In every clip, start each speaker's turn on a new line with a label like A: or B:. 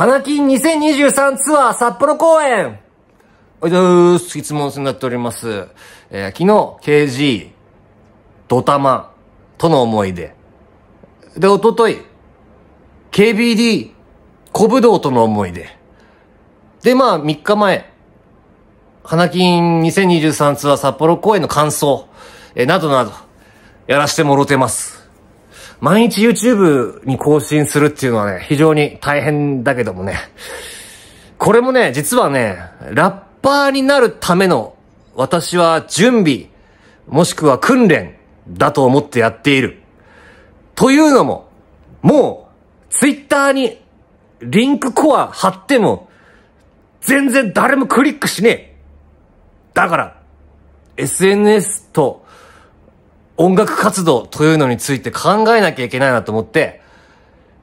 A: 花金2023ツアー札幌公演おいです。質問になっております。えー、昨日、KG、ドタマ、との思い出。で、おととい、KBD、小武道との思い出。で、まあ、3日前、花金2023ツアー札幌公演の感想、えー、などなど、やらしてもろてます。毎日 YouTube に更新するっていうのはね、非常に大変だけどもね。これもね、実はね、ラッパーになるための私は準備、もしくは訓練だと思ってやっている。というのも、もう、Twitter にリンクコア貼っても、全然誰もクリックしねえ。だから、SNS と音楽活動というのについて考えなきゃいけないなと思って、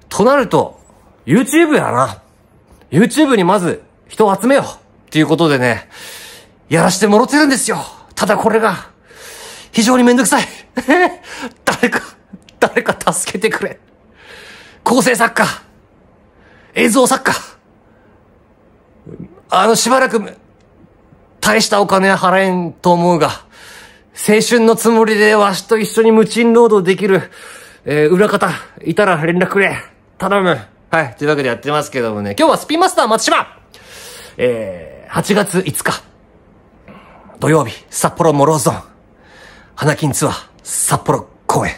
A: となると、YouTube やな。YouTube にまず人を集めようっていうことでね、やらしてもろてるんですよ。ただこれが、非常にめんどくさい。誰か、誰か助けてくれ。構成作家、映像作家、あの、しばらく、大したお金払えんと思うが、青春のつもりでわしと一緒に無賃労働できる、えー、裏方、いたら連絡くれ。頼む。はい。というわけでやってますけどもね、今日はスピンマスター松島えー、8月5日、土曜日、札幌モローゾーン、花金ツアー、札幌公演。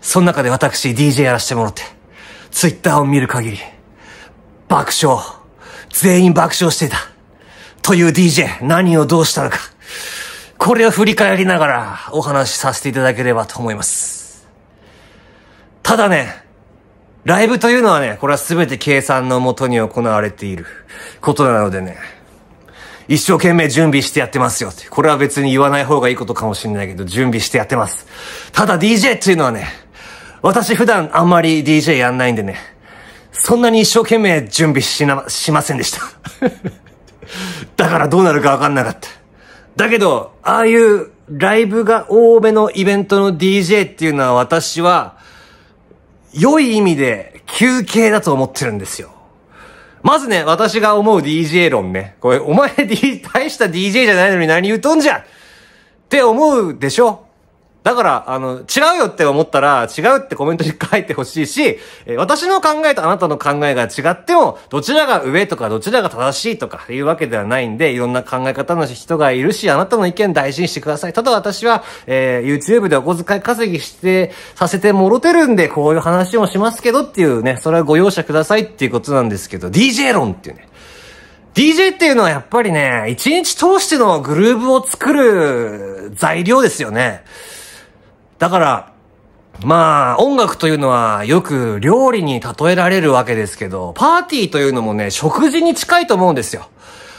A: その中で私 DJ やらせてもらって、ツイッターを見る限り、爆笑、全員爆笑していた。という DJ、何をどうしたのか。これを振り返りながらお話しさせていただければと思います。ただね、ライブというのはね、これは全て計算のもとに行われていることなのでね、一生懸命準備してやってますよって。これは別に言わない方がいいことかもしれないけど、準備してやってます。ただ DJ っていうのはね、私普段あんまり DJ やんないんでね、そんなに一生懸命準備しな、しませんでした。だからどうなるかわかんなかった。だけど、ああいうライブが多めのイベントの DJ っていうのは私は、良い意味で休憩だと思ってるんですよ。まずね、私が思う DJ 論ね。これ、お前、D、大した DJ じゃないのに何言うとんじゃんって思うでしょだから、あの、違うよって思ったら、違うってコメントに書いてほしいし、え私の考えとあなたの考えが違っても、どちらが上とか、どちらが正しいとか、いうわけではないんで、いろんな考え方の人がいるし、あなたの意見大事にしてください。ただ私は、えー、YouTube でお小遣い稼ぎして、させてもろてるんで、こういう話もしますけどっていうね、それはご容赦くださいっていうことなんですけど、DJ 論っていうね。DJ っていうのはやっぱりね、一日通してのグルーブを作る材料ですよね。だから、まあ、音楽というのはよく料理に例えられるわけですけど、パーティーというのもね、食事に近いと思うんですよ。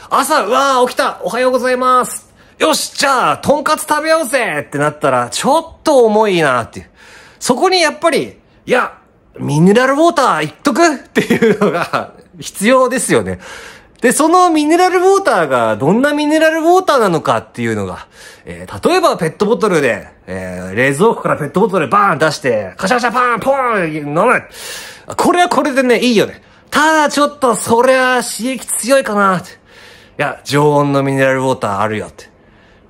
A: 朝、うわー起きたおはようございますよしじゃあ、とんかつ食べようぜってなったら、ちょっと重いなっていう。そこにやっぱり、いや、ミネラルウォーターいっとくっていうのが必要ですよね。で、そのミネラルウォーターがどんなミネラルウォーターなのかっていうのが、えー、例えばペットボトルで、えー、冷蔵庫からペットボトルバーン出して、カシャカシャパンポーン飲むこれはこれでね、いいよね。ただちょっとそりゃ刺激強いかなって。いや、常温のミネラルウォーターあるよって。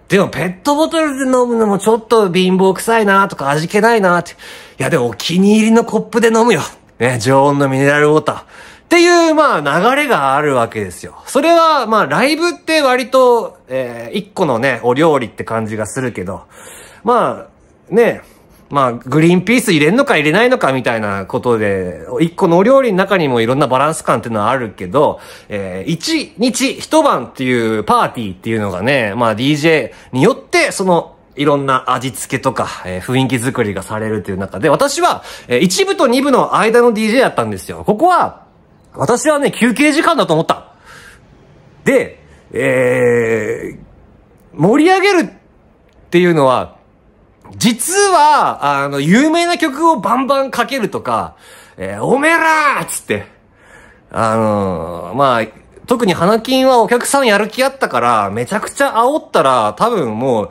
A: でもペットボトルで飲むのもちょっと貧乏臭いなとか味気ないなって。いや、でもお気に入りのコップで飲むよ。ね、常温のミネラルウォーター。っていう、まあ、流れがあるわけですよ。それは、まあ、ライブって割と、えー、一個のね、お料理って感じがするけど、まあ、ね、まあ、グリーンピース入れんのか入れないのかみたいなことで、一個のお料理の中にもいろんなバランス感っていうのはあるけど、えー、一日一晩っていうパーティーっていうのがね、まあ DJ によって、その、いろんな味付けとか、えー、雰囲気作りがされるという中で、私は、えー、一部と二部の間の DJ やったんですよ。ここは、私はね、休憩時間だと思った。で、えー、盛り上げるっていうのは、実は、あの、有名な曲をバンバンかけるとか、えー、おめらーつって、あのー、まあ、特に花金はお客さんやる気あったから、めちゃくちゃ煽ったら、多分も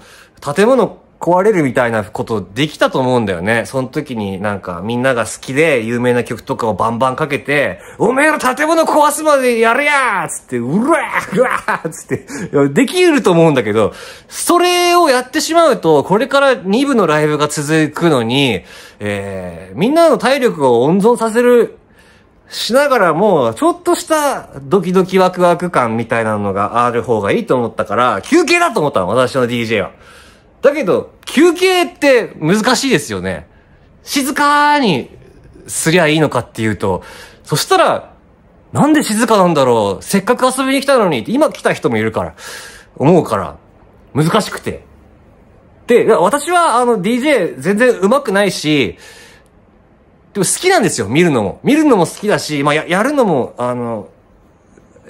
A: う、建物壊れるみたいなことできたと思うんだよね。その時になんかみんなが好きで有名な曲とかをバンバンかけて、おめえら建物壊すまでやるやーつって、うらーうらーつって、できると思うんだけど、それをやってしまうと、これから2部のライブが続くのに、えー、みんなの体力を温存させるしながらも、ちょっとしたドキドキワクワク感みたいなのがある方がいいと思ったから、休憩だと思ったの、私の DJ は。だけど、休憩って難しいですよね。静かにすりゃいいのかっていうと、そしたら、なんで静かなんだろうせっかく遊びに来たのに今来た人もいるから、思うから、難しくて。で、私はあの DJ 全然上手くないし、でも好きなんですよ、見るのも。見るのも好きだし、まあや、やるのも、あの、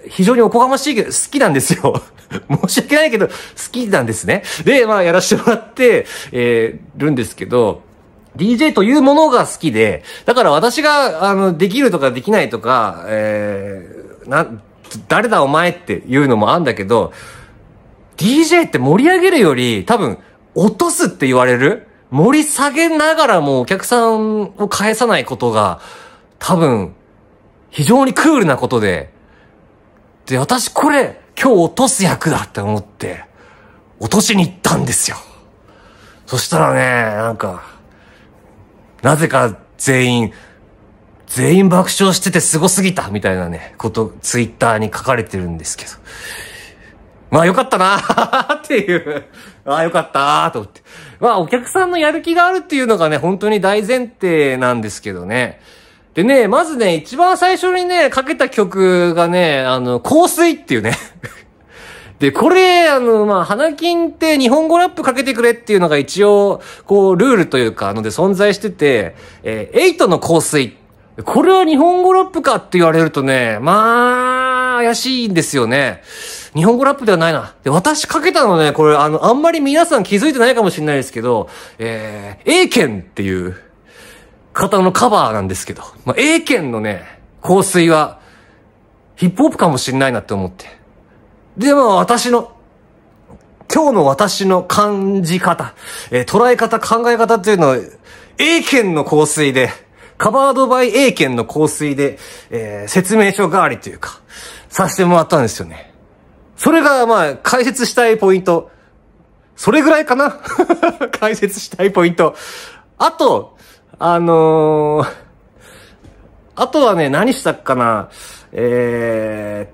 A: 非常におこがましいけど、好きなんですよ。申し訳ないけど、好きなんですね。で、まあ、やらせてもらって、えー、るんですけど、DJ というものが好きで、だから私が、あの、できるとかできないとか、えー、な、誰だお前っていうのもあんだけど、DJ って盛り上げるより、多分、落とすって言われる盛り下げながらもお客さんを返さないことが、多分、非常にクールなことで、で、私これ、今日落とす役だって思って、落としに行ったんですよ。そしたらね、なんか、なぜか全員、全員爆笑してて凄すすぎたみたいなね、こと、ツイッターに書かれてるんですけど。まあよかったなーっていうああよかったーと思って。まあお客さんのやる気があるっていうのがね、本当に大前提なんですけどね。でね、まずね、一番最初にね、かけた曲がね、あの、香水っていうね で、これ、あの、まあ、花金って日本語ラップかけてくれっていうのが一応、こう、ルールというか、あので存在してて、えー、エイトの香水。これは日本語ラップかって言われるとね、まあ、怪しいんですよね。日本語ラップではないな。で、私かけたのね、これ、あの、あんまり皆さん気づいてないかもしれないですけど、えー、A 検っていう、方のカバーなんですけど、まあ、A 県のね、香水は、ヒップホップかもしんないなって思って。で、ま私の、今日の私の感じ方、えー、捉え方、考え方っていうのは、A 県の香水で、カバードバイ A 県の香水で、えー、説明書代わりというか、させてもらったんですよね。それが、まあ、解説したいポイント。それぐらいかな 解説したいポイント。あと、あのー、あとはね、何したっかな。え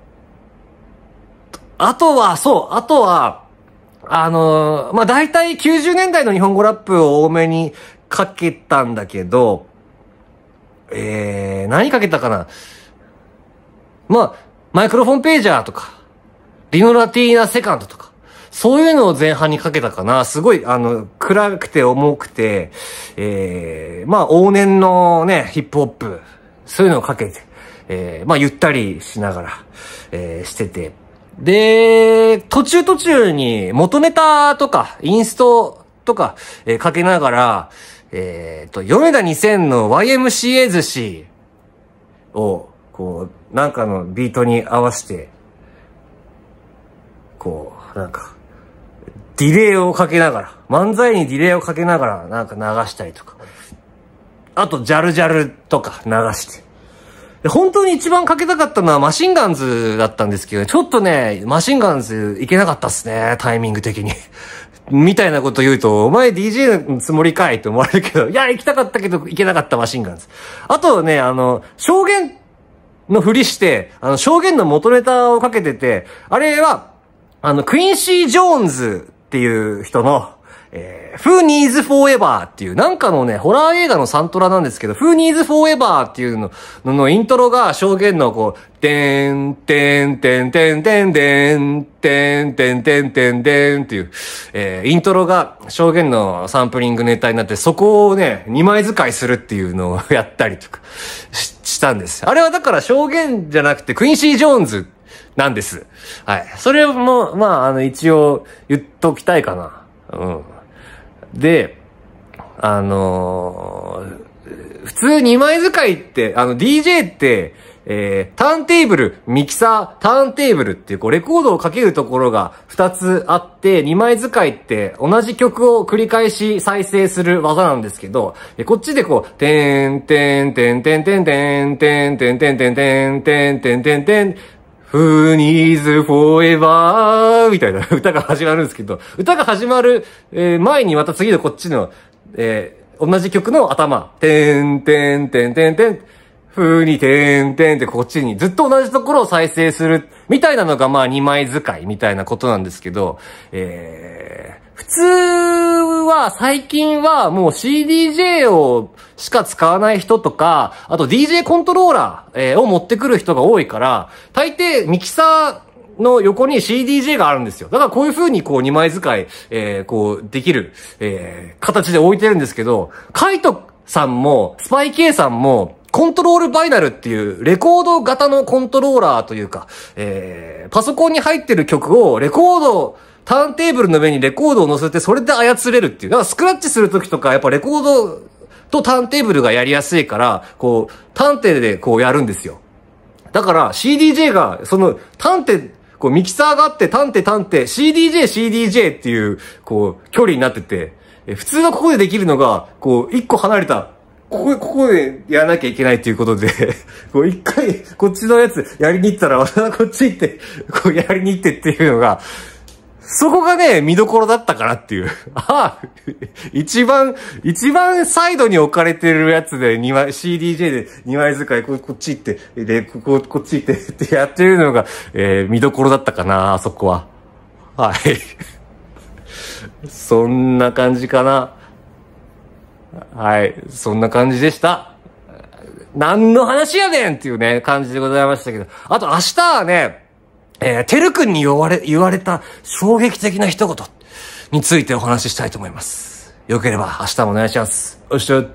A: ー、あとは、そう、あとは、あのー、まあ、大体90年代の日本語ラップを多めにかけたんだけど、えー、何かけたかな。まあ、マイクロフォンページャーとか、リノラティーナセカンドとか、そういうのを前半にかけたかな。すごい、あの、暗くて重くて、えー、まあ、往年のね、ヒップホップ、そういうのをかけて、えー、まあ、ゆったりしながら、えー、してて。で、途中途中に元ネタとか、インストとか、えー、かけながら、えっ、ー、と、米田2000の YMCA 寿司を、こう、なんかのビートに合わせて、こう、なんか、ディレイをかけながら、漫才にディレイをかけながら、なんか流したりとか。あと、ジャルジャルとか流して。で、本当に一番かけたかったのはマシンガンズだったんですけど、ちょっとね、マシンガンズいけなかったっすね、タイミング的に。みたいなこと言うと、お前 DJ のつもりかいって思われるけど、いや、行きたかったけど、行けなかったマシンガンズ。あとね、あの、証言のふりして、あの、証言の元ネタをかけてて、あれは、あの、クインシー・ジョーンズっていう人の、えー、Who Needs Forever っていうなんかのね、ホラー映画のサントラなんですけど、Who Needs Forever っていうののイントロが証言のこう、てん、てん、てん、てん、てん、てん、てん、てん、てん、てん、てんっていう、えー、イントロが証言のサンプリングネタになって、そこをね、2枚使いするっていうのをやったりとかししたんです。あれはだから証言じゃなくて、クインシー・ジョーンズなんです。はい。それも、まあ、あの、一応言っときたいかな。うん。で、あのー、普通2枚使いって、あの、DJ って、えー、ターンテーブル、ミキサー、ターンテーブルっていう、こう、レコードをかけるところが2つあって、2枚使いって同じ曲を繰り返し再生する技なんですけど、えこっちでこう、てんてんてんてんてんてんてんてんてんてんてんてんてんてんてんフーニーズフォーエバーみたいな 歌が始まるんですけど、歌が始まる、え前にまた次のこっちの、えー、同じ曲の頭、てんてんてんてんてん、風にてんてんってこっちにずっと同じところを再生するみたいなのがまあ2枚使いみたいなことなんですけど、えー、普通は、最近はもう CDJ をしか使わない人とか、あと DJ コントローラーを持ってくる人が多いから、大抵ミキサー、の横に CDJ があるんですよ。だからこういう風にこう2枚使い、えー、こうできる、えー、形で置いてるんですけど、カイトさんも、スパイ K さんも、コントロールバイナルっていうレコード型のコントローラーというか、えー、パソコンに入ってる曲をレコードターンテーブルの上にレコードを乗せて、それで操れるっていう。だからスクラッチするときとか、やっぱレコードとターンテーブルがやりやすいから、こう、ンテでこうやるんですよ。だから CDJ が、その、ンテ、こうミキサーがあって、ターンテ、ターンテ、CDJ、CDJ っていう、こう、距離になってて、普通はここでできるのが、こう、一個離れた、ここ、ここでやらなきゃいけないっていうことで こう一回、こっちのやつやりに行ったら、またこっち行って、こうやりに行ってっていうのが、そこがね、見どころだったかなっていう。ああ、一番、一番サイドに置かれてるやつで、枚 CDJ で2枚使い、こっち行って、で、ここ、こっち行って、ってやってるのが、えー、見どころだったかな、あそこは。はい。そんな感じかな。はい。そんな感じでした。何の話やねんっていうね、感じでございましたけど。あと明日はね、えー、てるくんに言われ、言われた衝撃的な一言についてお話ししたいと思います。よければ明日もお願いします。おっしゃ。